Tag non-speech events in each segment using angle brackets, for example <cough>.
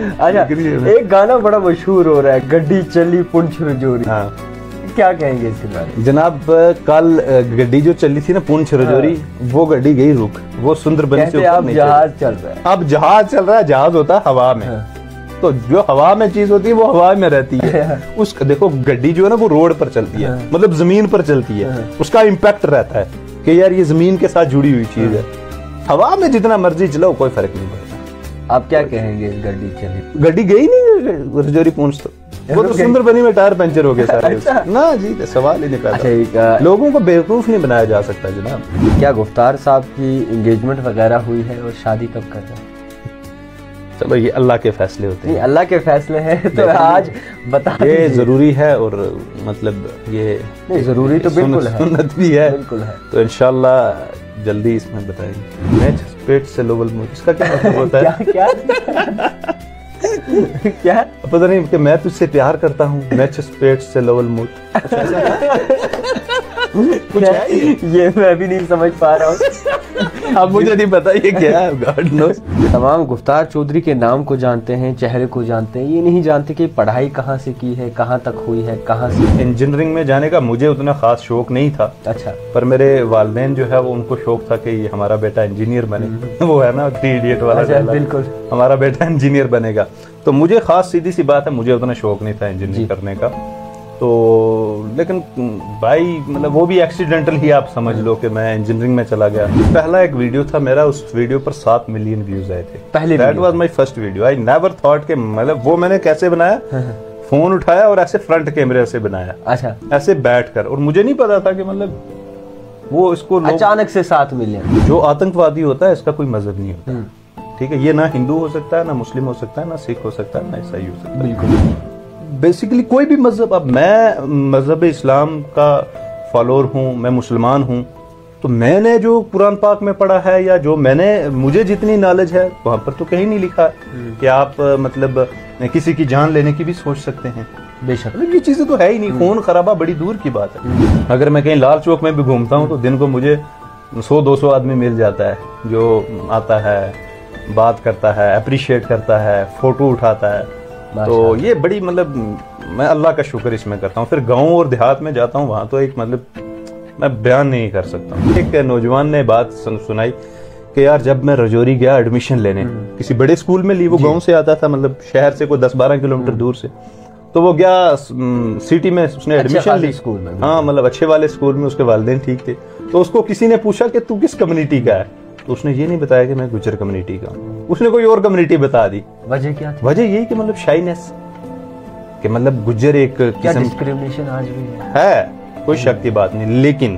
अच्छा एक गाना बड़ा मशहूर हो रहा है गड्डी चली पुंछ रजोरी हाँ क्या कहेंगे इसके बारे में जनाब कल गड्डी जो चली थी ना पुंछ रजौरी हाँ। वो गड्डी गई रुक वो बन से अब जहाज चल रहा है अब जहाज चल रहा है जहाज होता है हवा में हाँ। तो जो हवा में चीज होती है वो हवा में रहती है हाँ। उस देखो गड्डी जो है ना वो रोड पर चलती है हाँ। मतलब जमीन पर चलती है उसका इम्पैक्ट रहता है कि यार ये जमीन के साथ जुड़ी हुई चीज है हवा में जितना मर्जी चलाओ कोई फर्क नहीं पड़ता आप क्या कहेंगे इस गड्डी चली गड्डी गई नहीं रजौरी पहुंच तो वो तो, तो।, तो, तो सुंदर बनी में टायर पंचर हो गया सारे अच्छा। ना जी सवाल ही नहीं पैदा अच्छा एक लोगों को बेवकूफ नहीं बनाया जा सकता जनाब क्या गुफ्तार साहब की इंगेजमेंट वगैरह हुई है और शादी कब कर रहे हैं चलो ये अल्लाह के फैसले होते हैं अल्लाह के फैसले हैं तो आज बता ये जरूरी है और मतलब ये जरूरी तो बिल्कुल है सुन्नत भी है बिल्कुल है तो इनशाला जल्दी इसमें बताएंगे पेट सिलोवल मूव इसका क्या मतलब होता है <laughs> क्या क्या पता नहीं कि मैं तुझसे प्यार करता हूँ मैच पेट सिलोवल मूव कुछ है ये? मैं भी नहीं समझ पा रहा हूँ अब <laughs> मुझे नहीं पता ये क्या है गॉड नो तमाम गुफ्तार चौधरी के नाम को जानते हैं चेहरे को जानते हैं ये नहीं जानते कि पढ़ाई कहाँ से की है कहाँ तक हुई है कहाँ से इंजीनियरिंग में जाने का मुझे उतना खास शौक नहीं था अच्छा पर मेरे वालदेन जो है वो उनको शौक था कि हमारा बेटा इंजीनियर बने हम्म। वो है ना थ्री इडियट वाला अच्छा, बिल्कुल हमारा बेटा इंजीनियर बनेगा तो मुझे खास सीधी सी बात है मुझे उतना शौक नहीं था इंजीनियर करने का तो लेकिन भाई मतलब वो भी एक्सीडेंटल ही आप समझ लो कि मैं इंजीनियरिंग में चला गया पहला एक वीडियो था मेरा उस वीडियो पर सात मिलियन व्यूज आए थे पहले that was my first video I never thought के मतलब वो मैंने कैसे बनाया फोन हाँ, हाँ। उठाया और ऐसे फ्रंट कैमरे से बनाया अच्छा ऐसे बैठ कर और मुझे नहीं पता था कि मतलब वो इसको अचानक से सात मिलियन जो आतंकवादी होता है इसका कोई मजहब नहीं होता हम्म। ठीक है ये ना हिंदू हो सकता है ना मुस्लिम हो सकता है ना सिख हो सकता है ना ईसाई हो सकता है बिल्कुल बेसिकली कोई भी मज़हब अब मैं मज़हब इस्लाम का फॉलोअर हूँ मैं मुसलमान हूँ तो मैंने जो कुरान पाक में पढ़ा है या जो मैंने मुझे जितनी नॉलेज है वहाँ पर तो कहीं नहीं लिखा हम्म। कि आप मतलब किसी की जान लेने की भी सोच सकते हैं बेशक मतलब ये चीजें तो है ही नहीं हम्म। खून खराबा बड़ी दूर की बात है अगर मैं कहीं लाल चौक में भी घूमता हूँ तो दिन को मुझे सौ दो सौ आदमी मिल जाता है जो आता है बात करता है अप्रिशिएट करता है फोटो उठाता है तो ये बड़ी मतलब मैं अल्लाह का शुक्र इसमें करता हूँ फिर गाँव और देहात में जाता हूँ वहाँ तो एक मतलब मैं बयान नहीं कर सकता एक नौजवान ने बात सुनाई कि यार जब मैं रजौरी गया एडमिशन लेने हम्म। किसी बड़े स्कूल में ली वो गांव से आता था मतलब शहर से कोई दस बारह किलोमीटर हम्म। दूर से तो वो गया सिटी में उसने एडमिशन अच्छा, ली स्कूल में हाँ मतलब अच्छे वाले स्कूल में उसके वालदेन ठीक थे तो उसको किसी ने पूछा कि तू किस कम्युनिटी का है तो उसने ये नहीं बताया कि मैं गुजर कम्युनिटी का उसने कोई और कम्युनिटी बता दी वजह क्या थी? वजह यही कि मतलब शाइनेस कि मतलब गुजर एक क्या डिस्क्रिमिनेशन आज भी है, है कोई शक की बात नहीं लेकिन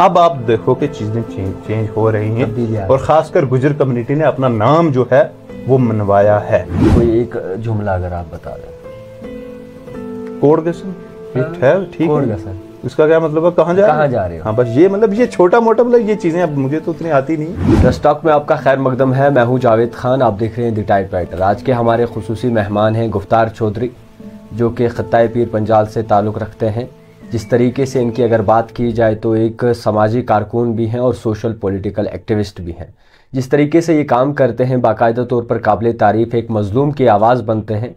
अब आप देखो कि चीजें चेंज, चेंज हो रही हैं और खासकर गुजर कम्युनिटी ने अपना नाम जो है वो मनवाया है कोई एक जुमला अगर आप बता दें कोड गसन हाँ। ठीक है ठीक उसका क्या मतलब है कहाँ जा कहाँ जा रहे हो हाँ बस ये मतलब ये छोटा मोटा मतलब ये चीज़ें अब मुझे तो उतनी आती नहीं द स्टॉक में आपका खैर मकदम है मैं हूँ जावेद खान आप देख रहे हैं दिटाइट टाइप राइटर आज के हमारे खसूसी मेहमान हैं गुफ्तार चौधरी जो कि खत्ए पीर पंजाल से ताल्लुक़ रखते हैं जिस तरीके से इनकी अगर बात की जाए तो एक समाजी कारकुन भी हैं और सोशल पॉलिटिकल एक्टिविस्ट भी हैं जिस तरीके से ये काम करते हैं बाकायदा तौर पर काबिल तारीफ़ एक मज़लूम की आवाज़ बनते हैं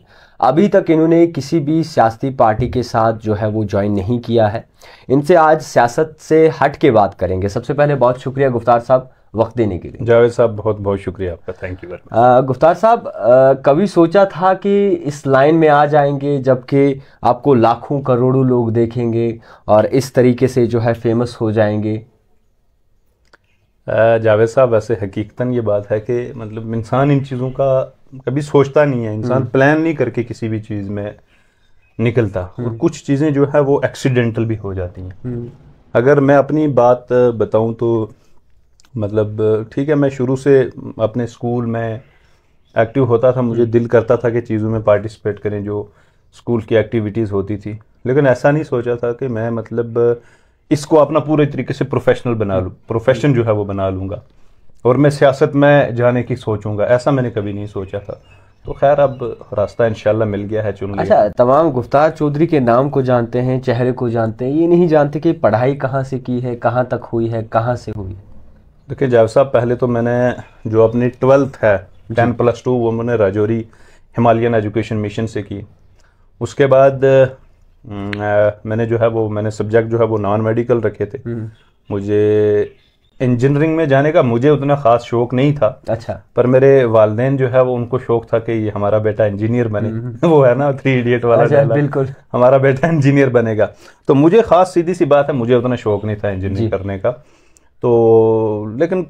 अभी तक इन्होंने किसी भी सियासी पार्टी के साथ जो है वो ज्वाइन नहीं किया है इनसे आज सियासत से हट के बात करेंगे सबसे पहले बहुत शुक्रिया गुफ्तार साहब वक्त देने के लिए जावेद साहब बहुत बहुत शुक्रिया आपका थैंक यू वेरी गुफ्तार साहब कभी सोचा था कि इस लाइन में आ जाएंगे जबकि आपको लाखों करोड़ों लोग देखेंगे और इस तरीके से जो है फेमस हो जाएंगे जावेद साहब वैसे हकीकता ये बात है कि मतलब इंसान इन चीज़ों का कभी सोचता नहीं है इंसान प्लान हम्म। नहीं करके किसी भी चीज़ में निकलता और हम्म। कुछ चीज़ें जो है वो एक्सीडेंटल भी हो जाती हैं हम्म। अगर मैं अपनी बात बताऊं तो मतलब ठीक है मैं शुरू से अपने स्कूल में एक्टिव होता था मुझे दिल करता था कि चीज़ों में पार्टिसिपेट करें जो स्कूल की एक्टिविटीज़ होती थी लेकिन ऐसा नहीं सोचा था कि मैं मतलब इसको अपना पूरे तरीके से प्रोफेशनल बना लूँ प्रोफेशन जो है वो बना लूँगा और मैं सियासत में जाने की सोचूंगा ऐसा मैंने कभी नहीं सोचा था तो खैर अब रास्ता इंशाल्लाह मिल गया है चुन अच्छा तमाम गुफ्तार चौधरी के नाम को जानते हैं चेहरे को जानते हैं ये नहीं जानते कि पढ़ाई कहाँ से की है कहाँ तक हुई है कहाँ से हुई है देखिए जावेद साहब पहले तो मैंने जो अपनी ट्वेल्थ है टेन प्लस टू वो मैंने राजौरी हिमालयन एजुकेशन मिशन से की उसके बाद हम्म, मैंने जो है वो मैंने सब्जेक्ट जो है वो नॉन मेडिकल रखे थे हम्म। मुझे इंजीनियरिंग में जाने का मुझे उतना ख़ास शौक नहीं था अच्छा पर मेरे वालदे जो है वो उनको शौक था कि ये हमारा बेटा इंजीनियर बने हम्म। <laughs> वो है ना थ्री इडियट वाला अच्छा, बिल्कुल हमारा बेटा इंजीनियर बनेगा तो मुझे ख़ास सीधी सी बात है मुझे उतना शौक नहीं था इंजीनियरिंग करने का तो लेकिन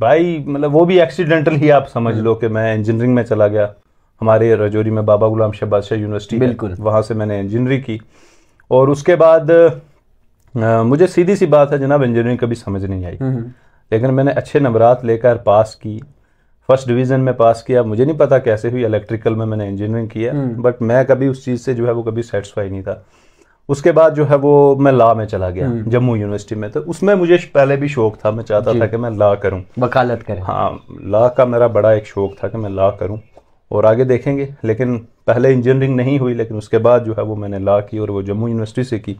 भाई मतलब वो भी एक्सीडेंटल ही आप समझ लो कि मैं इंजीनियरिंग में चला गया हमारे रजौरी में बाबा गुलाम शाह बादशाह यूनिवर्सिटी बिल्कुल वहाँ से मैंने इंजीनियरिंग की और उसके बाद आ, मुझे सीधी सी बात है जनाब इंजीनियरिंग कभी समझ नहीं आई हम्म, हम्म। लेकिन मैंने अच्छे नंबरात लेकर पास की फर्स्ट डिवीज़न में पास किया मुझे नहीं पता कैसे हुई इलेक्ट्रिकल में मैंने इंजीनियरिंग किया बट हम्म। मैं कभी उस चीज़ से जो है वो कभी सेटिस्फाई नहीं था उसके बाद जो है वो मैं लॉ में चला गया जम्मू यूनिवर्सिटी में तो उसमें मुझे पहले भी शौक था मैं चाहता था कि मैं लॉ करूँ वकालत करें हाँ लॉ का मेरा बड़ा एक शौक था कि मैं लॉ करूँ और आगे देखेंगे लेकिन पहले इंजीनियरिंग नहीं हुई लेकिन उसके बाद जो है वो मैंने ला की और वो जम्मू यूनिवर्सिटी से की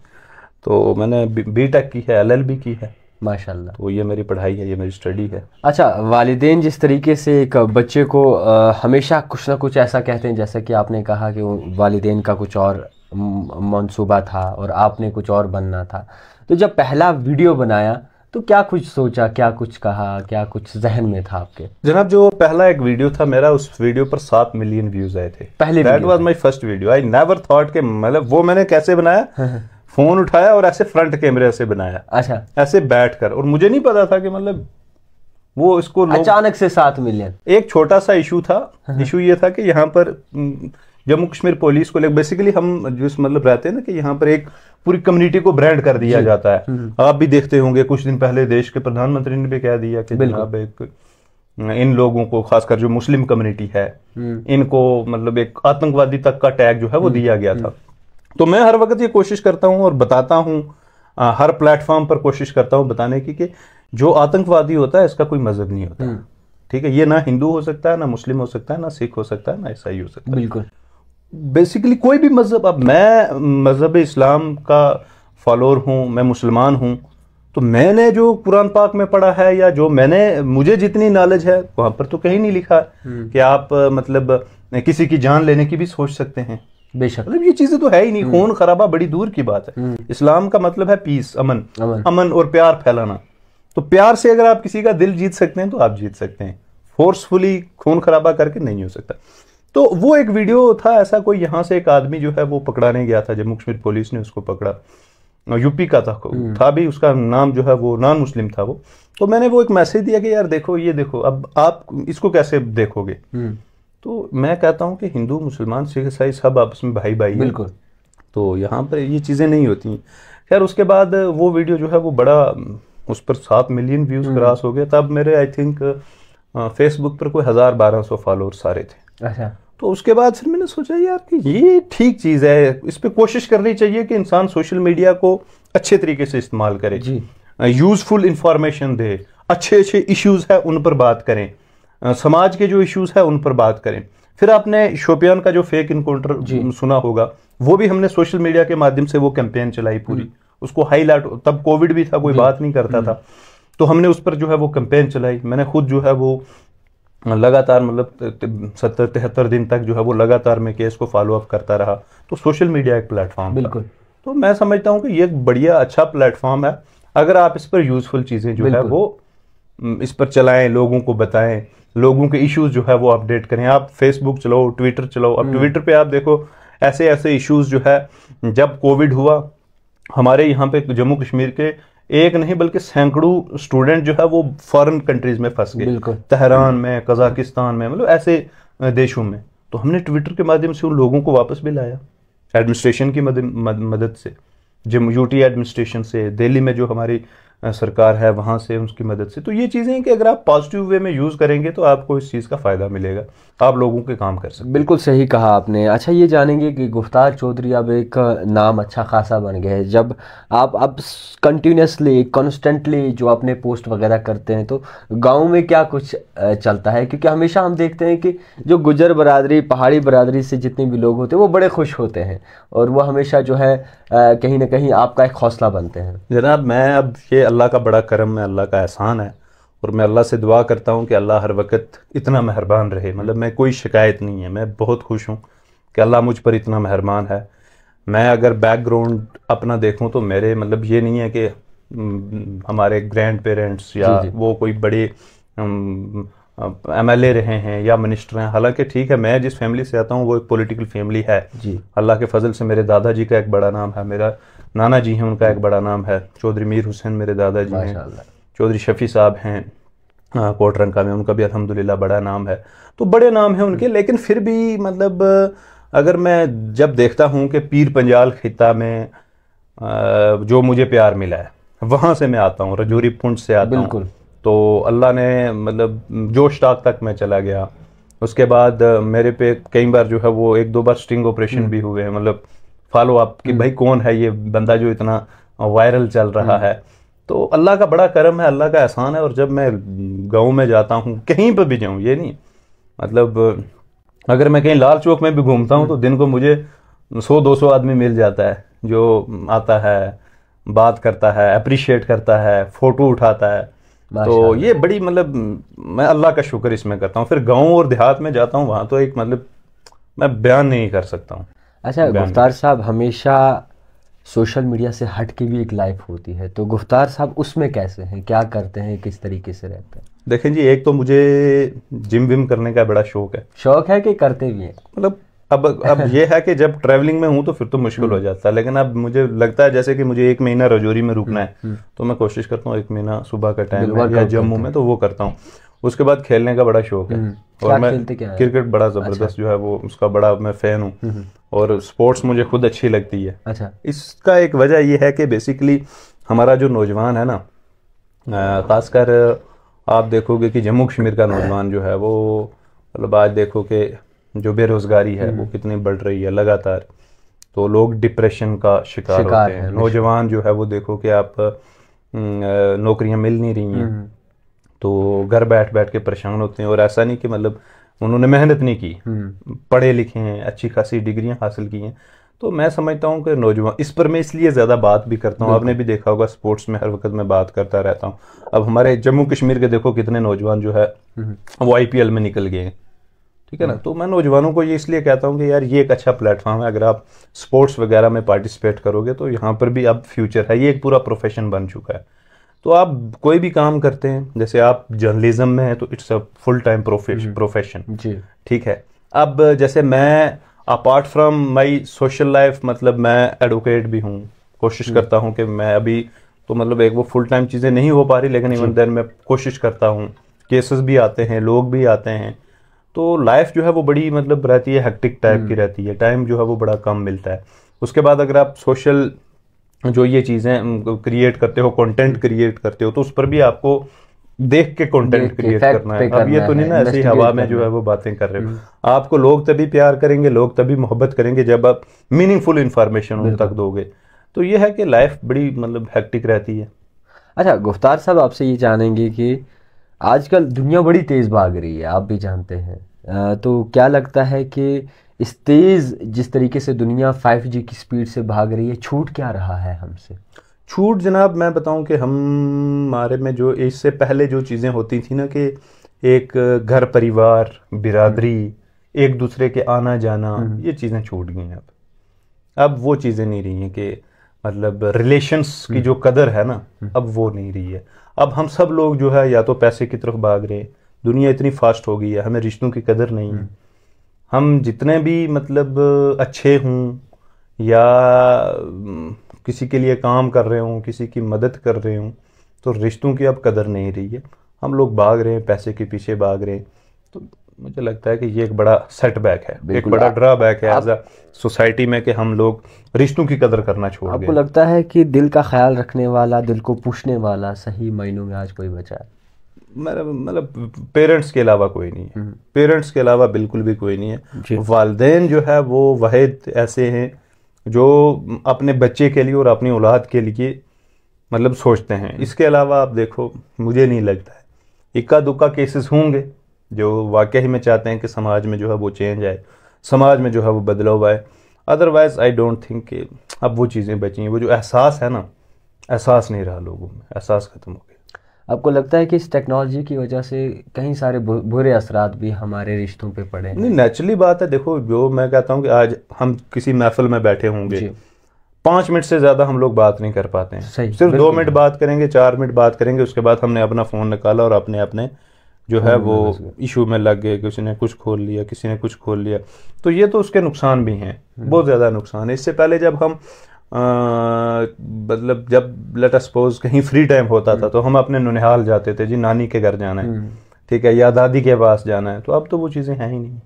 तो मैंने बी टेक की है एलएलबी की है माशा तो ये मेरी पढ़ाई है ये मेरी स्टडी है अच्छा वालदे जिस तरीके से एक बच्चे को आ, हमेशा कुछ ना कुछ ऐसा कहते हैं जैसा कि आपने कहा कि वालदे का कुछ और मनसूबा था और आपने कुछ और बनना था तो जब पहला वीडियो बनाया तो क्या कुछ सोचा क्या कुछ कहा क्या कुछ जहन में था आपके जनाब जो पहला एक वीडियो था मेरा उस वीडियो पर सात मिलियन व्यूज आए थे पहले that was my first video I never thought के मतलब वो मैंने कैसे बनाया <laughs> हाँ, हाँ। फोन उठाया और ऐसे फ्रंट कैमरे से बनाया अच्छा ऐसे बैठ कर और मुझे नहीं पता था कि मतलब वो इसको अचानक से सात मिलियन एक छोटा सा इशू था हाँ, इशू ये था कि यहाँ पर जम्मू कश्मीर पुलिस को लेकर बेसिकली हम जिस मतलब रहते हैं ना कि यहाँ पर एक पूरी कम्युनिटी को ब्रांड कर दिया जाता है हम्म। आप भी देखते होंगे कुछ दिन पहले देश के प्रधानमंत्री ने भी कह दिया कि जनाब एक इन लोगों को खासकर जो मुस्लिम कम्युनिटी है हम्म। इनको मतलब एक आतंकवादी तक का टैग जो है वो हम्म। दिया गया था तो मैं हर वक्त ये कोशिश करता हूँ और बताता हूँ हर प्लेटफॉर्म पर कोशिश करता हूँ बताने की कि जो आतंकवादी होता है इसका कोई मजहब नहीं होता ठीक है ये ना हिंदू हो सकता है ना मुस्लिम हो सकता है ना सिख हो सकता है ना ईसाई हो सकता है बिल्कुल बेसिकली कोई भी मज़हब अब मैं मज़हब इस्लाम का फॉलोअर हूँ मैं मुसलमान हूँ तो मैंने जो कुरान पाक में पढ़ा है या जो मैंने मुझे जितनी नॉलेज है वहाँ पर तो कहीं नहीं लिखा हम्म। कि आप मतलब किसी की जान लेने की भी सोच सकते हैं बेशक मतलब ये चीजें तो है ही नहीं हम्म। खून खराबा बड़ी दूर की बात है हम्म। इस्लाम का मतलब है पीस अमन अमन, अमन और प्यार फैलाना तो प्यार से अगर आप किसी का दिल जीत सकते हैं तो आप जीत सकते हैं फोर्सफुली खून खराबा करके नहीं हो सकता तो वो एक वीडियो था ऐसा कोई यहाँ से एक आदमी जो है वो पकड़ाने गया था जम्मू कश्मीर पुलिस ने उसको पकड़ा यूपी का था हम्म। था भी उसका नाम जो है वो नॉन मुस्लिम था वो तो मैंने वो एक मैसेज दिया कि यार देखो ये देखो अब आप इसको कैसे देखोगे हम्म। तो मैं कहता हूँ कि हिंदू मुसलमान सिख ईसाई सब आपस में भाई भाई बिल्कुल तो यहाँ पर ये चीज़ें नहीं होती खैर उसके बाद वो वीडियो जो है वो बड़ा उस पर सात मिलियन व्यूज़ हम्म। क्रॉस हो गया तब मेरे आई थिंक फेसबुक पर कोई हज़ार बारह सौ फॉलोअर्स सारे थे अच्छा तो उसके बाद फिर मैंने सोचा यार कि ये ठीक चीज़ है इस पर कोशिश करनी चाहिए कि इंसान सोशल मीडिया को अच्छे तरीके से इस्तेमाल करे जी यूज़फुल इंफॉर्मेशन दे अच्छे अच्छे इश्यूज़ है उन पर बात करें आ, समाज के जो इश्यूज़ है उन पर बात करें फिर आपने शोपियान का जो फेक इनकाउंटर सुना होगा वो भी हमने सोशल मीडिया के माध्यम से वो कैंपेन चलाई पूरी हम्म। उसको हाईलाइट तब कोविड भी था कोई बात नहीं करता हम्म। था तो हमने उस पर जो है वो कैंपेन चलाई मैंने खुद जो है वो लगातार मतलब सत्तर तिहत्तर दिन तक जो है वो लगातार मैं केस को फॉलो अप करता रहा तो सोशल मीडिया एक प्लेटफॉर्म बिल्कुल तो मैं समझता हूँ कि ये एक बढ़िया अच्छा प्लेटफॉर्म है अगर आप इस पर यूजफुल चीज़ें जो है वो इस पर चलाएं लोगों को बताएं लोगों के इश्यूज जो है वो अपडेट करें आप फेसबुक चलाओ ट्विटर चलाओ अब ट्विटर हम्म। पे आप देखो ऐसे ऐसे इश्यूज जो है जब कोविड हुआ हमारे यहाँ पे जम्मू कश्मीर के एक नहीं बल्कि सैकड़ों स्टूडेंट जो है वो फॉरेन कंट्रीज में फंस गए तहरान में कजाकिस्तान में मतलब ऐसे देशों में तो हमने ट्विटर के माध्यम से उन लोगों को वापस भी लाया एडमिनिस्ट्रेशन की मदद, मदद से जम यूटी एडमिनिस्ट्रेशन से दिल्ली में जो हमारी सरकार है वहाँ से उसकी मदद से तो ये चीज़ें कि अगर आप पॉजिटिव वे में यूज़ करेंगे तो आपको इस चीज़ का फ़ायदा मिलेगा आप लोगों के काम कर सकते बिल्कुल सही कहा आपने अच्छा ये जानेंगे कि गुफ्तार चौधरी अब एक नाम अच्छा खासा बन गया है जब आप अब कंटिन्यूसली कॉन्स्टेंटली जो अपने पोस्ट वगैरह करते हैं तो गाँव में क्या कुछ चलता है क्योंकि हमेशा हम देखते हैं कि जो गुजर बरदरी पहाड़ी बरदरी से जितने भी लोग होते हैं वो बड़े खुश होते हैं और वो हमेशा जो है कहीं ना कहीं आपका एक हौसला बनते हैं जनाब मैं अब ये अल्लाह का बड़ा करम है अल्लाह का एहसान है और मैं अल्लाह से दुआ करता हूँ कि अल्लाह हर वक्त इतना मेहरबान रहे मतलब मैं कोई शिकायत नहीं है मैं बहुत खुश हूँ कि अल्लाह मुझ पर इतना मेहरबान है मैं अगर बैकग्राउंड अपना देखूँ तो मेरे मतलब ये नहीं है कि हमारे ग्रैंड पेरेंट्स या जी जी। वो कोई बड़े एम एल ए रहे हैं या मिनिस्टर हैं हालांकि ठीक है मैं जिस फैमिली से आता हूँ वो एक पॉलिटिकल फैमिली है अल्लाह के फजल से मेरे दादाजी का एक बड़ा नाम है मेरा नाना जी हैं उनका एक बड़ा नाम है चौधरी मीर हुसैन मेरे दादाजी हैं चौधरी शफी साहब हैं कोटरंका में उनका भी अलहमदिल्ला बड़ा नाम है तो बड़े नाम हैं उनके लेकिन फिर भी मतलब अगर मैं जब देखता हूँ कि पीर पंजाल खिता में जो मुझे प्यार मिला है वहाँ से मैं आता हूँ रजौरी पुंड से आता बिल्कुल तो अल्लाह ने मतलब जोश टाक तक मैं चला गया उसके बाद मेरे पे कई बार जो है वो एक दो बार स्टिंग ऑपरेशन हम्म। भी हुए हैं मतलब फॉलो अप कि हम्म। भाई कौन है ये बंदा जो इतना वायरल चल रहा हम्म। है तो अल्लाह का बड़ा करम है अल्लाह का एहसान है और जब मैं गाँव में जाता हूँ कहीं पर भी जाऊँ ये नहीं मतलब अगर मैं कहीं लाल चौक में भी घूमता हूँ तो हम्म। दिन को मुझे सौ दो सौ आदमी मिल जाता है जो आता है बात करता है अप्रिशिएट करता है फ़ोटो उठाता है तो ये बड़ी मतलब मैं अल्लाह का शुक्र इसमें करता हूँ फिर गांव और देहात में जाता हूँ वहाँ तो एक मतलब मैं बयान नहीं कर सकता हूँ अच्छा गुफ्तार साहब हमेशा सोशल मीडिया से हट के भी एक लाइफ होती है तो गुफ्तार साहब उसमें कैसे हैं क्या करते हैं किस तरीके से रहते हैं देखें जी एक तो मुझे जिम विम करने का बड़ा शौक है शौक है कि करते भी हैं मतलब अब अब ये है कि जब ट्रैवलिंग में हूँ तो फिर तो मुश्किल हो हम्म। जाता है लेकिन अब मुझे लगता है जैसे कि मुझे एक महीना रजौरी में रुकना है हम्म, हम्म। तो मैं कोशिश करता हूँ एक महीना सुबह का टाइम या जम्मू में तो वो करता हूँ उसके बाद खेलने का बड़ा शौक है हम्म। और मैं क्रिकेट बड़ा जबरदस्त अच्छा। जो है वो उसका बड़ा मैं फैन हूँ हम्म, हम्म। और स्पोर्ट्स मुझे खुद अच्छी लगती है अच्छा इसका एक वजह यह है कि बेसिकली हमारा जो नौजवान है ना खासकर आप देखोगे कि जम्मू कश्मीर का नौजवान जो है वो मतलब आज देखो कि जो बेरोज़गारी है वो कितनी बढ़ रही है लगातार तो लोग डिप्रेशन का शिकार, शिकार होते हैं नौजवान जो है वो देखो कि आप नौकरियां मिल नहीं रही हैं तो घर बैठ बैठ के परेशान होते हैं और ऐसा नहीं कि मतलब उन्होंने मेहनत नहीं की हम्म। पढ़े लिखे हैं अच्छी खासी डिग्रियां हासिल की हैं तो मैं समझता हूँ कि नौजवान इस पर मैं इसलिए ज़्यादा बात भी करता हूँ आपने भी देखा होगा स्पोर्ट्स में हर वक्त मैं बात करता रहता हूँ अब हमारे जम्मू कश्मीर के देखो कितने नौजवान जो है हम्म। वो आई में निकल गए ठीक है ना हम्म। तो मैं नौजवानों को ये इसलिए कहता हूँ कि यार ये एक अच्छा प्लेटफॉर्म है अगर आप स्पोर्ट्स वगैरह में पार्टिसिपेट करोगे तो यहाँ पर भी अब फ्यूचर है ये एक पूरा प्रोफेशन बन चुका है तो आप कोई भी काम करते हैं जैसे आप जर्नलिज्म में हैं तो it's a full time profession जी ठीक है अब जैसे मैं apart from my social life मतलब मैं एडवोकेट भी हूँ कोशिश हम्म। करता हूँ कि मैं अभी तो मतलब एक वो फुल टाइम चीज़ें नहीं हो पा रही लेकिन इवन देन मैं कोशिश करता हूँ केसेस भी आते हैं लोग भी आते हैं तो लाइफ जो है वो बड़ी मतलब रहती है हेक्टिक टाइप की हम्म। रहती है टाइम जो है वो बड़ा कम मिलता है उसके बाद अगर आप सोशल जो ये चीज़ें क्रिएट करते हो कंटेंट क्रिएट करते हो तो उस पर भी आपको देख के कंटेंट क्रिएट करना है अब ये तो नहीं ना ऐसे ही हवा में जो है वो बातें कर रहे हो हम्म। आपको लोग तभी प्यार करेंगे लोग तभी मोहब्बत करेंगे जब आप मीनिंगफुल इन्फॉर्मेशन उन तक दोगे तो ये है कि लाइफ बड़ी मतलब हैक्टिक रहती है अच्छा गुफ्तार साहब आपसे ये जानेंगे कि आजकल दुनिया बड़ी तेज़ भाग रही है आप भी जानते हैं तो क्या लगता है कि इस तेज़ जिस तरीके से दुनिया 5G की स्पीड से भाग रही है छूट क्या रहा है हमसे छूट जनाब मैं बताऊं कि हम हमारे में जो इससे पहले जो चीज़ें होती थी ना कि एक घर परिवार बिरादरी हम्म। एक दूसरे के आना जाना हम्म। ये चीज़ें छूट गई हैं अब अब वो चीज़ें नहीं रही हैं कि मतलब रिलेशंस की हम्म। जो कदर है ना अब वो नहीं रही है अब हम सब लोग जो है या तो पैसे की तरफ भाग रहे हैं दुनिया इतनी फास्ट हो गई है हमें रिश्तों की कदर नहीं है हम जितने भी मतलब अच्छे हों या किसी के लिए काम कर रहे हों किसी की मदद कर रहे हों तो रिश्तों की अब कदर नहीं रही है हम लोग भाग रहे हैं पैसे के पीछे भाग रहे हैं तो मुझे लगता है कि ये एक बड़ा सेटबैक है एक बड़ा ड्राबैक है एज अ सोसाइटी में कि हम लोग रिश्तों की कदर करना छोड़ आपको लगता है कि दिल का ख्याल रखने वाला दिल को पूछने वाला सही मायनों में आज कोई बचा है मतलब पेरेंट्स मतलब, के अलावा कोई नहीं है पेरेंट्स हम्म। के अलावा बिल्कुल भी कोई नहीं है वालदे जो है वो वाहिद ऐसे हैं जो अपने बच्चे के लिए और अपनी औलाद के लिए मतलब सोचते हैं हम्म। इसके अलावा आप देखो मुझे नहीं लगता है इक्का दुक्का केसेस होंगे जो वाकई में चाहते हैं कि समाज में जो है वो चेंज आए समाज में जो है वो बदलाव आए अदरवाइज़ आई डोंट थिंक कि अब वो चीज़ें बची हैं वो जो एहसास है ना एहसास नहीं रहा लोगों में एहसास ख़त्म हो गया आपको लगता है कि इस टेक्नोलॉजी की वजह से कई सारे बुरे असरात भी हमारे रिश्तों पे पड़े हैं नहीं नेचुरली बात है देखो जो मैं कहता हूँ कि आज हम किसी महफिल में बैठे होंगे पाँच मिनट से ज़्यादा हम लोग बात नहीं कर पाते हैं सही सिर्फ दो मिनट बात करेंगे चार मिनट बात करेंगे उसके बाद हमने अपना फ़ोन निकाला और अपने अपने जो है वो इशू में लग गए किसी ने कुछ खोल लिया किसी ने कुछ खोल लिया तो ये तो उसके नुकसान भी हैं हम्म। बहुत ज़्यादा नुकसान है इससे पहले जब हम मतलब जब लेट सपोज कहीं फ्री टाइम होता था हम्म। तो हम अपने ननिहाल जाते थे जी नानी के घर जाना है हम्म। ठीक है या दादी के पास जाना है तो अब तो वो चीज़ें हैं ही नहीं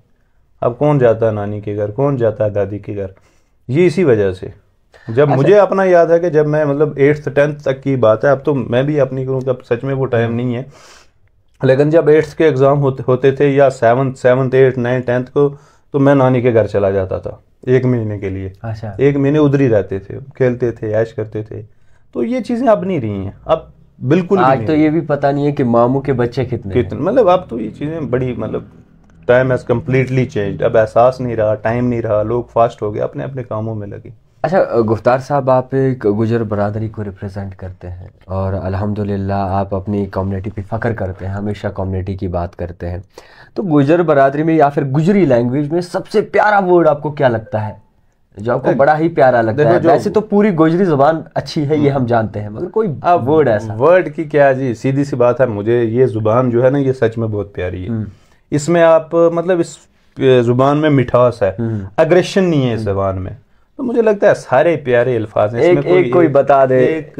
अब कौन जाता है नानी के घर कौन जाता है दादी के घर ये इसी वजह से जब अच्छा। मुझे अपना याद है कि जब मैं मतलब एट्थ टेंथ तक की बात है अब तो मैं भी अपनी करूँ अब मतलब, सच में वो टाइम हम्म। नहीं है लेकिन जब एट्थ के एग्ज़ाम होते होते थे या seventh seventh eighth ninth tenth को तो मैं नानी के घर चला जाता था एक महीने के लिए अच्छा एक महीने उधर ही रहते थे खेलते थे ऐश करते थे तो ये चीज़ें अब नहीं रही हैं अब बिल्कुल आज तो ये भी पता नहीं है कि मामू के बच्चे कितने कितने मतलब अब तो ये चीज़ें बड़ी मतलब टाइम हैज़ कम्प्लीटली चेंज अब एहसास नहीं रहा टाइम नहीं रहा लोग फास्ट हो गए अपने अपने कामों में लगे अच्छा गुफ्तार साहब आप एक गुजर बरदरी को रिप्रेजेंट करते हैं और अल्हम्दुलिल्लाह आप अपनी कम्युनिटी पे फ़ख्र करते हैं हमेशा कम्युनिटी की बात करते हैं तो गुजर बरदरी में या फिर गुजरी लैंग्वेज में सबसे प्यारा वर्ड आपको क्या लगता है जो आपको बड़ा ही प्यारा लगता है वैसे तो पूरी गुजरी जबान अच्छी है ये हम हम्म। जानते हैं मगर कोई वर्ड ऐसा वर्ड की क्या जी सीधी सी बात है मुझे ये ज़ुबान जो है ना ये सच में बहुत प्यारी है हम्म। इसमें आप मतलब इस ज़ुबान में मिठास है अग्रेशन हम्म। नहीं है इस जबान में तो मुझे लगता है सारे प्यारे अल्फाज हैं एक, कोई, एक कोई बता दे एक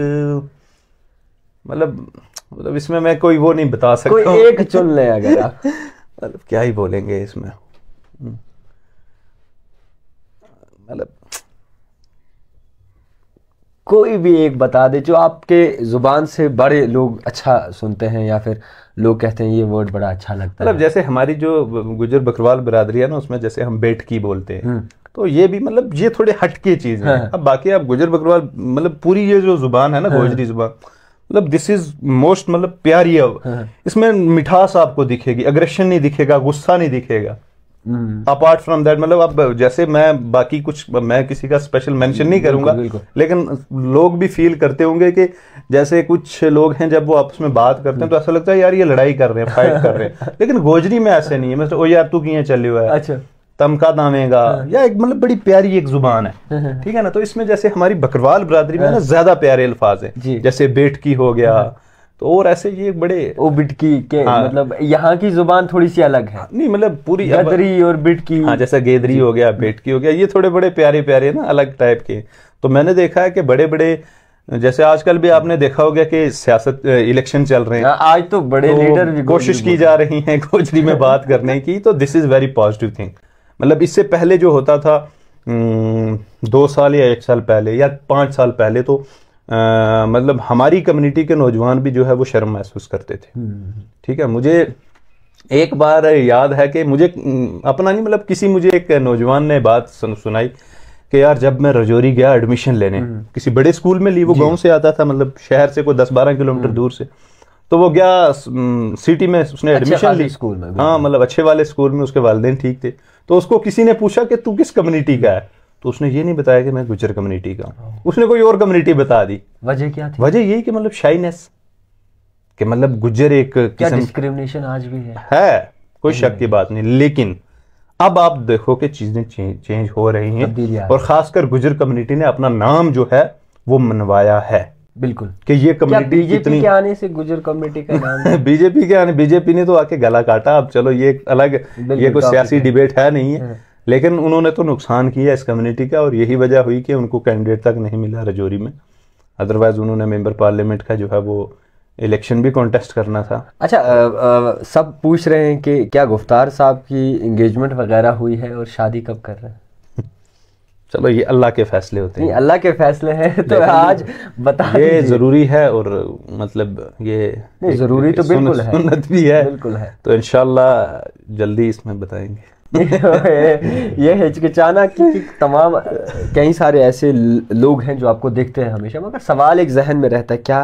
मतलब मतलब इसमें मैं कोई वो नहीं बता सकता कोई एक चुन ले अगर <laughs> मतलब क्या ही बोलेंगे इसमें हम्म। मतलब कोई भी एक बता दे जो आपके ज़ुबान से बड़े लोग अच्छा सुनते हैं या फिर लोग कहते हैं ये वर्ड बड़ा अच्छा लगता मतलब है मतलब जैसे हमारी जो गुजर बकरवाल बरादरी है ना उसमें जैसे हम बेट बोलते हैं हम्म। तो ये भी मतलब ये थोड़े हटके चीज है हाँ। अब बाकी आप गुजर बकरवाल मतलब पूरी ये जो जुबान है ना हाँ। गोजरी जुबान मतलब दिस इज मोस्ट मतलब प्यारी हाँ। इसमें मिठास आपको दिखेगी अग्रेशन नहीं दिखेगा गुस्सा नहीं दिखेगा अपार्ट फ्रॉम दैट मतलब अब जैसे मैं बाकी कुछ मैं किसी का स्पेशल मेंशन नहीं करूंगा लेकिन लोग भी फील करते होंगे कि जैसे कुछ लोग हैं जब वो आपस में बात करते हैं तो ऐसा लगता है यार ये लड़ाई कर रहे हैं फाइट कर रहे हैं <laughs> लेकिन गोजरी में ऐसे नहीं है मतलब ओ यार तू किए चले हुआ है अच्छा તમ કા નામેગા يا એક મતલબ બડી પ્યારી એક જુબાન હે ઠીક હે ના તો ઇસમે જૈસે હમારી બકરવાલ બ્રાદરી મે ના જ્યાદા પ્યારે અલ્ફાઝ હે જૈસે બેટ કી હો ગયા તો ઓર એસે યે બડે ઓબટકી કે મતલબ યહા કી જુબાન થોડીસી અલગ હે નહીં મતલબ પૂરી ગેદરી ઓર બિટકી હા જૈસા ગેદરી હો ગયા બેટ કી હો ગયા યે થોડે બડે પ્યારે પ્યારે હે ના અલગ ટાઈપ કે તો મેને દેખા હે કે બડે બડે જૈસે આજકલ ભી આપને દેખા હોગે કે સિયાસત ઇલેક્શન ચલ રહે હે આજ તો બડે લીડર કોશિશ કી જા રહી હે કોજરી મે બાત કરને કી તો this is very positive thing मतलब इससे पहले जो होता था दो साल या एक साल पहले या पाँच साल पहले तो आ, मतलब हमारी कम्युनिटी के नौजवान भी जो है वो शर्म महसूस करते थे हम्म, हम्म। ठीक है मुझे एक बार याद है कि मुझे अपना नहीं मतलब किसी मुझे एक नौजवान ने बात सुनाई कि यार जब मैं रजौरी गया एडमिशन लेने हम्म। किसी बड़े स्कूल में ली वो गांव से आता था मतलब शहर से कोई दस बारह किलोमीटर दूर से तो वो गया सिटी में उसने एडमिशन ली स्कूल में हाँ मतलब अच्छे वाले स्कूल में उसके वालदेन ठीक थे तो उसको किसी ने पूछा कि तू किस कम्युनिटी का है तो उसने ये नहीं बताया कि मैं गुजर कम्युनिटी का हूँ हाँ। उसने कोई और कम्युनिटी बता दी वजह क्या थी वजह यही कि मतलब शाइनेस कि मतलब गुजर एक क्या डिस्क्रिमिनेशन आज भी है है कोई शक की बात नहीं लेकिन अब आप देखो कि चीजें चेंज, चेंज हो रही हैं और खासकर गुजर कम्युनिटी ने अपना नाम जो है वो मनवाया है बिल्कुल कि ये कम्युनिटी बीजेपी के आने से गुजर कम्युनिटी का नाम बीजेपी <laughs> के आने बीजेपी ने तो आके गला काटा अब चलो ये अलग ये कोई सियासी डिबेट है नहीं है हाँ। लेकिन उन्होंने तो नुकसान किया इस कम्युनिटी का और यही वजह हुई कि उनको कैंडिडेट तक नहीं मिला रजौरी में अदरवाइज उन्होंने मेंबर पार्लियामेंट का जो है वो इलेक्शन भी कॉन्टेस्ट करना था अच्छा आ, आ, सब पूछ रहे हैं कि क्या गुफ्तार साहब की इंगेजमेंट वगैरह हुई है और शादी कब कर रहे हैं चलो ये अल्लाह के फैसले होते हैं अल्लाह के फैसले हैं तो आज बता ये ज़रूरी है और मतलब ये ज़रूरी तो बिल्कुल है सुन्नत भी है बिल्कुल है तो इनशाला जल्दी इसमें बताएंगे <laughs> ये हिचकिचाना कि तमाम कई सारे ऐसे लोग हैं जो आपको देखते हैं हमेशा मगर सवाल एक जहन में रहता है क्या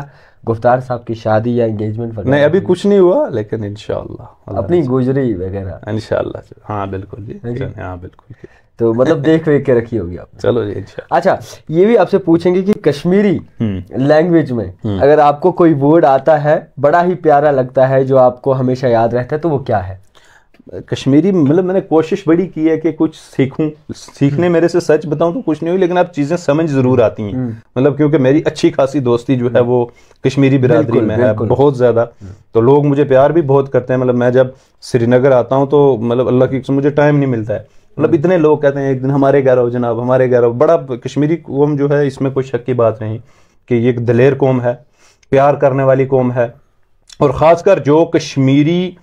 गुफ्तार साहब की शादी या एंगेजमेंट नहीं अभी कुछ नहीं हुआ लेकिन इनशाला अपनी गुजरी वगैरह इनशाला हाँ बिल्कुल जी हाँ, हाँ बिल्कुल तो मतलब देख वेख के रखी होगी आप चलो जी अच्छा ये भी आपसे पूछेंगे कि कश्मीरी लैंग्वेज हम्म। में हम्म। अगर आपको कोई वर्ड आता है बड़ा ही प्यारा लगता है जो आपको हमेशा याद रहता है तो वो क्या है कश्मीरी मतलब मैंने कोशिश बड़ी की है कि कुछ सीखूं सीखने मेरे से सच बताऊं तो कुछ नहीं हुई लेकिन अब चीज़ें समझ ज़रूर आती हैं हम्म। मतलब क्योंकि मेरी अच्छी खासी दोस्ती जो है हम्म। वो कश्मीरी बिरादरी में है बहुत ज़्यादा हम्म। तो लोग मुझे प्यार भी बहुत करते हैं मतलब मैं जब श्रीनगर आता हूँ तो मतलब अल्लाह की मुझे टाइम नहीं मिलता है मतलब इतने लोग कहते हैं एक दिन हमारे घर आओ जनाब हमारे घर आओ बड़ा कश्मीरी कौम जो है इसमें कोई शक की बात नहीं कि ये एक दलेर कौम है प्यार करने वाली कौम है और ख़ासकर जो कश्मीरी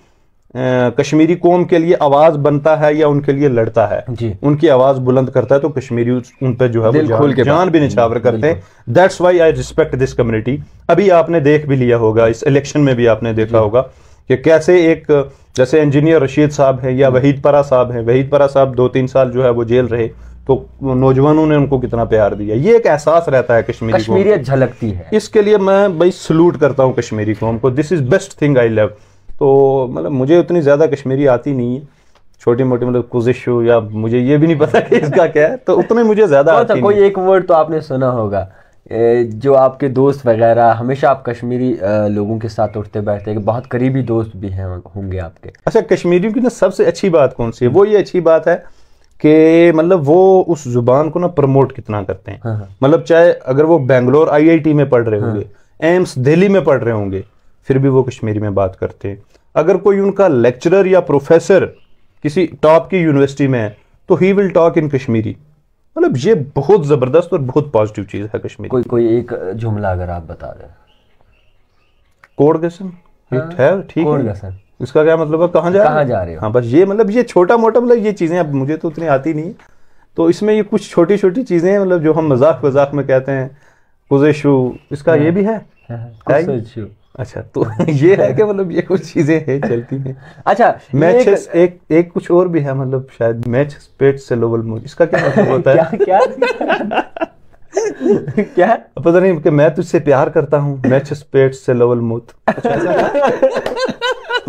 कश्मीरी कौम के लिए आवाज बनता है या उनके लिए लड़ता है उनकी आवाज बुलंद करता है तो कश्मीरी उन पर जो है वो जान, के जान भी निछावर करते हैं that's why I respect this community अभी आपने देख भी लिया होगा इस इलेक्शन में भी आपने देखा होगा कि कैसे एक जैसे इंजीनियर रशीद साहब है या वहीद परा साहब है वहीद परा साहब दो तीन साल जो है वो जेल रहे तो नौजवानों ने उनको कितना प्यार दिया ये एक एहसास रहता है कश्मीरी कश्मीरियत झलकती है इसके लिए मैं भाई सलूट करता हूँ कश्मीरी कौम को this is best thing I love तो मतलब मुझे उतनी ज़्यादा कश्मीरी आती नहीं है छोटी मोटी मतलब कुजिश हो या मुझे ये भी नहीं पता कि इसका क्या है तो उतने मुझे ज़्यादा आती कोई एक वर्ड तो आपने सुना होगा जो आपके दोस्त वगैरह हमेशा आप कश्मीरी लोगों के साथ उठते बैठते हैं बहुत करीबी दोस्त भी हैं होंगे आपके अच्छा कश्मीरियों की ना सबसे अच्छी बात कौन सी है वो ये अच्छी बात है कि मतलब वो उस जुबान को ना प्रमोट कितना करते हैं हाँ।, हाँ। मतलब चाहे अगर वो बेंगलोर आईआईटी में पढ़ रहे हाँ। होंगे एम्स दिल्ली में पढ़ रहे होंगे फिर भी वो कश्मीरी में बात करते हैं अगर कोई उनका लेक्चरर या प्रोफेसर किसी टॉप की यूनिवर्सिटी में है तो he will talk in Kashmiri मतलब ये बहुत ज़बरदस्त और बहुत पॉजिटिव चीज़ है कश्मीर कोई कोई एक जुमला अगर आप बता दें कोड गसन हाँ, है ठीक है इसका क्या मतलब है कहाँ जा कहाँ जा रहे हो हाँ बस ये मतलब ये छोटा मोटा मतलब ये चीज़ें अब मुझे तो उतनी आती नहीं तो इसमें ये कुछ छोटी छोटी चीज़ें मतलब जो हम मजाक मजाक में कहते हैं कुजेशु इसका हाँ। ये भी है हाँ, अच्छा तो <laughs> ये है कि मतलब ये कुछ चीजें हैं चलती हैं अच्छा मैच एक, एक कुछ और भी है मतलब शायद मैच पेट से लोबल मूज इसका क्या मतलब होता है <laughs> क्या क्या क्या पता नहीं कि मैं तुझसे प्यार करता हूँ मैच पेट से लोबल मूत <laughs>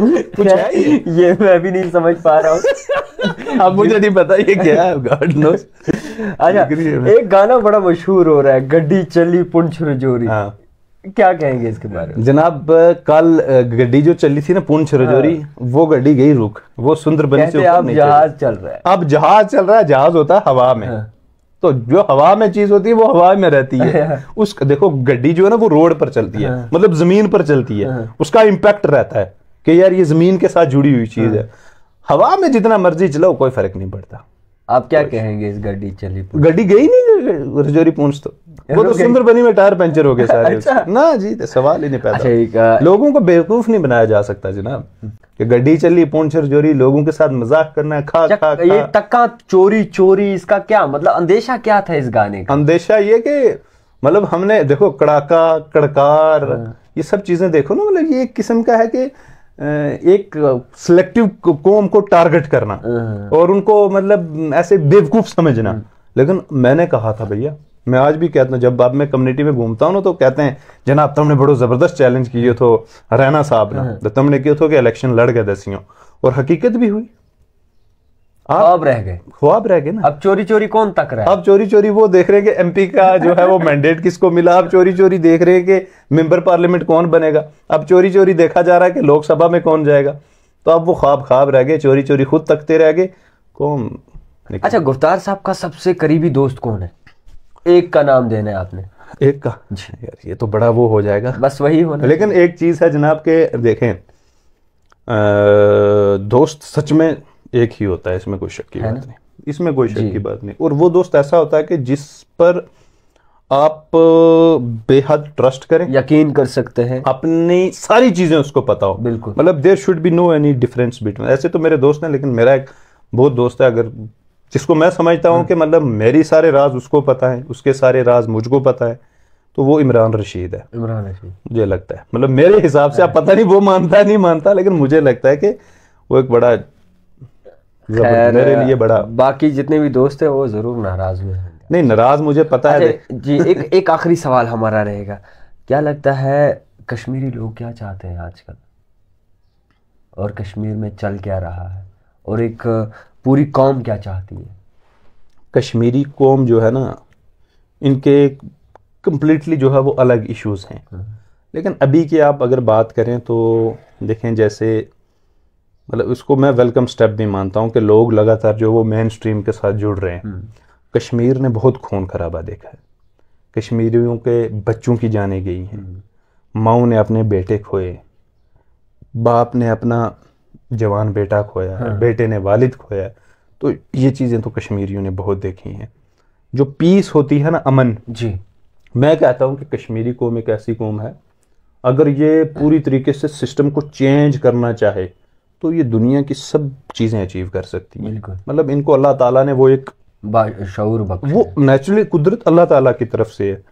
कुछ है ये? ये मैं भी नहीं समझ पा रहा हूँ अब मुझे नहीं पता ये क्या है गॉड नोस अच्छा एक गाना बड़ा मशहूर हो रहा है गड्डी चली पुंछ रजोरी हाँ क्या कहेंगे इसके बारे में जनाब कल गड्डी जो चली थी ना पूंछ रजौरी हाँ। वो गड्डी गई रुक वो बनी से अब जहाज चल रहा है अब जहाज चल रहा है जहाज होता है हवा में हाँ। तो जो हवा में चीज होती है वो हवा में रहती है हाँ। उस देखो गड्डी जो है ना वो रोड पर चलती है मतलब जमीन पर चलती है उसका इम्पैक्ट रहता है कि यार ये जमीन के साथ जुड़ी हुई चीज है हवा में जितना मर्जी चलाओ कोई फर्क नहीं पड़ता आप क्या तो कहेंगे इस गड्डी चली गड्डी गई नहीं रजौरी पूंछ तो वो तो सुंदरबनी में टायर पंचर हो गए सारे <laughs> अच्छा। ना जी तो सवाल ही नहीं पैदा अच्छा, लोगों को बेवकूफ नहीं बनाया जा सकता जनाब कि गड्डी चली पूंछ रजौरी लोगों के साथ मजाक करना है खा खा ये तक्का चोरी चोरी इसका क्या मतलब अंदेशा क्या था इस गाने का अंदेशा ये कि मतलब हमने देखो कड़ाका कड़कार हाँ। ये सब चीजें देखो ना मतलब ये एक किस्म का है कि एक सिलेक्टिव कौम को टारगेट करना हाँ। और उनको मतलब ऐसे बेवकूफ समझना हाँ। लेकिन मैंने कहा था भैया मैं आज भी कहता हूँ जब आप मैं कम्युनिटी में घूमता हूँ ना तो कहते हैं जनाब तुमने बड़ो ज़बरदस्त चैलेंज किए तो रैना साहब ने हाँ। तो तुमने किया तो कि इलेक्शन लड़ गए दसियों और हकीकत भी हुई ख्वाब रह गए ख्वाब रह गए ना अब चोरी चोरी कौन तक रहा अब चोरी चोरी वो देख रहे हैं कि एमपी का जो है वो मैंडेट किसको मिला अब चोरी चोरी देख रहे हैं कि मेंबर पार्लियामेंट कौन बनेगा अब चोरी चोरी देखा जा रहा है कि लोकसभा में कौन जाएगा तो अब वो ख्वाब ख्वाब रह गए चोरी चोरी खुद तकते रह गए कौन अच्छा गुफ्तार साहब का सबसे करीबी दोस्त कौन है एक का नाम देना है आपने एक का जी यार ये तो बड़ा वो हो जाएगा बस वही होना लेकिन एक चीज़ है जनाब के देखें दोस्त सच में एक ही होता है इसमें कोई शक की बात नहीं इसमें कोई शक की बात नहीं और वो दोस्त ऐसा होता है कि जिस पर आप बेहद ट्रस्ट करें यकीन कर सकते हैं अपनी सारी चीजें उसको पता हो बिल्कुल मतलब there should be no any difference between ऐसे तो मेरे दोस्त हैं लेकिन मेरा एक बहुत दोस्त है अगर जिसको मैं समझता हूँ हाँ। कि मतलब मेरी सारे राज उसको पता है उसके सारे राज मुझको पता है तो वो इमरान रशीद है इमरान रशीद मुझे लगता है मतलब मेरे हिसाब से आप हाँ। पता नहीं वो मानता है नहीं मानता लेकिन मुझे लगता है कि वो एक बड़ा मेरे लिए बड़ा बाकी जितने भी दोस्त हैं वो ज़रूर नाराज़ हुए नहीं नाराज मुझे पता है अच्छा, जी एक एक आखिरी सवाल हमारा रहेगा क्या लगता है कश्मीरी लोग क्या चाहते हैं आजकल और कश्मीर में चल क्या रहा है और एक पूरी कौम क्या चाहती है कश्मीरी कौम जो है ना इनके कम्प्लीटली जो है वो अलग इश्यूज़ हैं हाँ। लेकिन अभी की आप अगर बात करें तो देखें जैसे मतलब उसको मैं वेलकम स्टेप भी मानता हूँ कि लोग लगातार जो वो मेन स्ट्रीम के साथ जुड़ रहे हैं हाँ। कश्मीर ने बहुत खून खराबा देखा है कश्मीरियों के बच्चों की जाने गई हैं हाँ। माओ ने अपने बेटे खोए बाप ने अपना जवान बेटा खोया है हाँ। बेटे ने वालिद खोया है तो ये चीज़ें तो कश्मीरियों ने बहुत देखी हैं जो पीस होती है ना अमन जी मैं कहता हूँ कि कश्मीरी कौम एक ऐसी कौम है अगर ये पूरी तरीके से सिस्टम को चेंज करना चाहे तो ये दुनिया की सब चीज़ें अचीव कर सकती हैं मतलब इनको अल्लाह ताला ने वो एक शौर वो नेचुरली कुदरत अल्लाह ताला की तरफ से है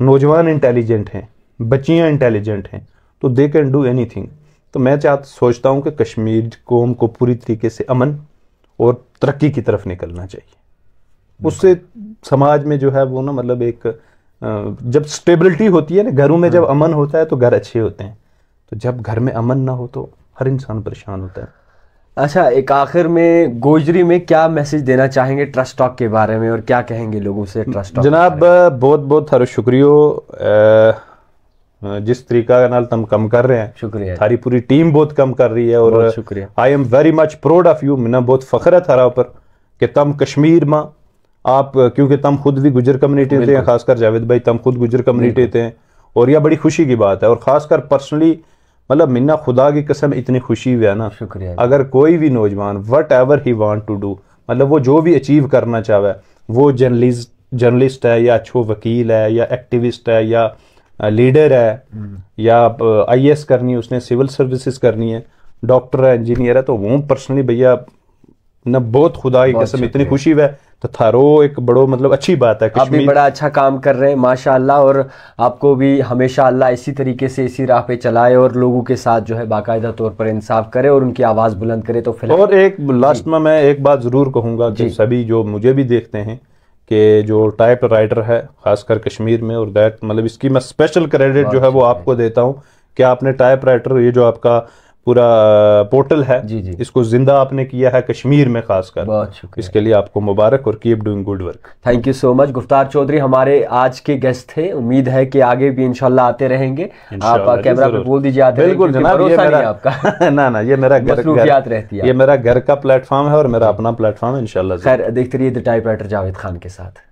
नौजवान इंटेलिजेंट हैं बच्चियाँ इंटेलिजेंट हैं तो they can do anything तो मैं चाह सोचता हूँ कि कश्मीर कौम को पूरी तरीके से अमन और तरक्की की तरफ निकलना चाहिए उससे समाज में जो है वो ना मतलब एक जब स्टेबिलिटी होती है ना घरों में जब हाँ। अमन होता है तो घर अच्छे होते हैं तो जब घर में अमन ना हो तो हर इंसान परेशान होता है अच्छा एक आखिर में गोजरी में क्या मैसेज देना चाहेंगे ट्रस्ट टॉक के बारे में और क्या कहेंगे लोगों से ट्रस्ट जनाब बहुत बहुत हर शुक्रियो जिस तरीका नाल तुम कम कर रहे हैं शुक्रिया थारी पूरी टीम बहुत कम कर रही है और शुक्रिया I am very much proud of you मना बहुत फख्र है थारा ऊपर कि तुम कश्मीर माँ आप क्योंकि तम खुद भी गुजर कम्युनिटी होते खासकर जावेद भाई तुम खुद गुजर कम्युनिटी होते हैं और यह बड़ी खुशी की बात है और खासकर पर्सनली मतलब मिन्ना खुदा की कसम इतनी खुशी हुआ ना शुक्रिया अगर कोई भी नौजवान whatever he want to do मतलब वो जो भी अचीव करना चाहे वो जर्नलिस्ट जर्नलिस्ट है या अच्छो वकील है या एक्टिविस्ट है या लीडर है हम्म। या आई करनी है उसने सिविल सर्विसेज करनी है डॉक्टर है इंजीनियर है तो वो पर्सनली भैया न बहुत खुदा की कसम इतनी खुशी हुआ तो थारो एक बड़ो मतलब अच्छी बात है आप भी बड़ा अच्छा काम कर रहे हैं माशाल्लाह और आपको भी हमेशा अल्लाह इसी तरीके से इसी राह पे चलाए और लोगों के साथ जो है बाकायदा तौर पर इंसाफ करे और उनकी आवाज़ बुलंद करे तो फिर और एक लास्ट में मैं एक बात ज़रूर कहूंगा कि सभी जो मुझे भी देखते हैं कि जो टाइप राइटर है खासकर कश्मीर में और दैट मतलब इसकी मैं स्पेशल क्रेडिट जो है वो अच्छा। आपको देता हूँ कि आपने टाइप राइटर ये जो आपका पूरा पोर्टल है जी जी इसको जिंदा आपने किया है कश्मीर में खासकर बहुत शुक्रिया इसके लिए आपको मुबारक और keep doing good work thank you so much Guftar Chaudhary हमारे आज के गेस्ट थे उम्मीद है कि आगे भी इनशाला आते रहेंगे आप कैमरा पे बोल दीजिए आते बिल्कुल जनाब ये मेरा आपका <laughs> ना ना ये मेरा घर रहती है ये मेरा घर का प्लेटफॉर्म है और मेरा अपना प्लेटफॉर्म है इनशाला देखते रहिए द टाइपराइटर जावेद खान के साथ